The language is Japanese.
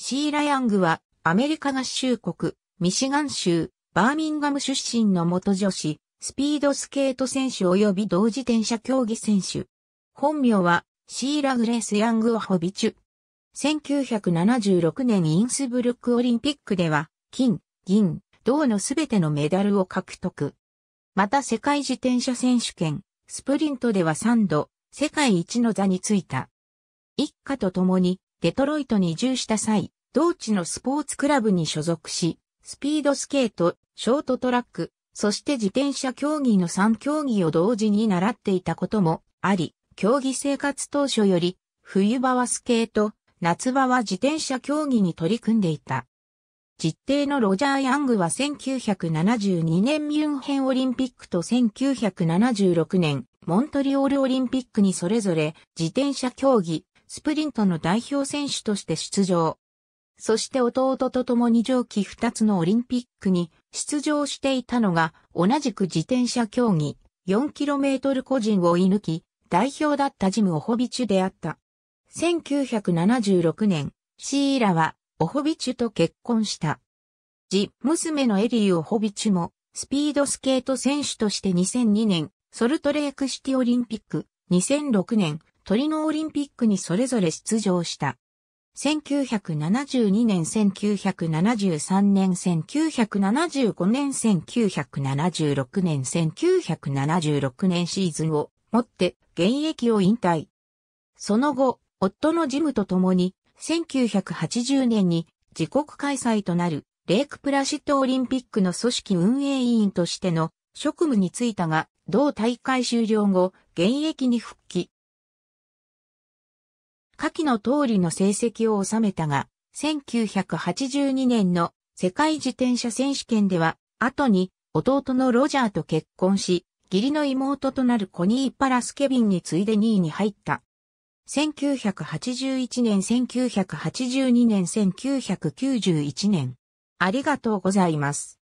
シーラ・ヤングは、アメリカ合衆国、ミシガン州、バーミンガム出身の元女子、スピードスケート選手及び同自転車競技選手。本名は、シーラ・グレース・ヤング・オホビチュ。1976年インスブルクオリンピックでは、金、銀、銅のすべてのメダルを獲得。また世界自転車選手権、スプリントでは3度、世界一の座についた。一家と共にデトロイトに移住した際、同地のスポーツクラブに所属し、スピードスケート、ショートトラック、そして自転車競技の3競技を同時に習っていたこともあり、競技生活当初より、冬場はスケート、夏場は自転車競技に取り組んでいた。実定のロジャー・ヤングは1972年ミュンヘンオリンピックと1976年モントリオールオリンピックにそれぞれ自転車競技、スプリントの代表選手として出場。そして弟と共に上記2つのオリンピックに出場していたのが、同じく自転車競技、4km 個人を追い抜き、代表だったジム・オホビチュであった。1976年、シーラは、オホビチュと結婚した。ジ、娘のエリー・オホビチュも、スピードスケート選手として2002年、ソルトレークシティオリンピック、2006年、トリノオリンピックにそれぞれ出場した。1972年、1973年、1975年、1976年、1976年シーズンをもって現役を引退。その後、夫のジムと共に、1980年に自国開催となるレイクプラシットオリンピックの組織運営委員としての職務に就いたが、同大会終了後、現役に復帰。下記の通りの成績を収めたが、1982年の世界自転車選手権では、後に弟のロジャーと結婚し、義理の妹となるコニー・パラスケビンに次いで2位に入った。1981年、1982年、1991年。ありがとうございます。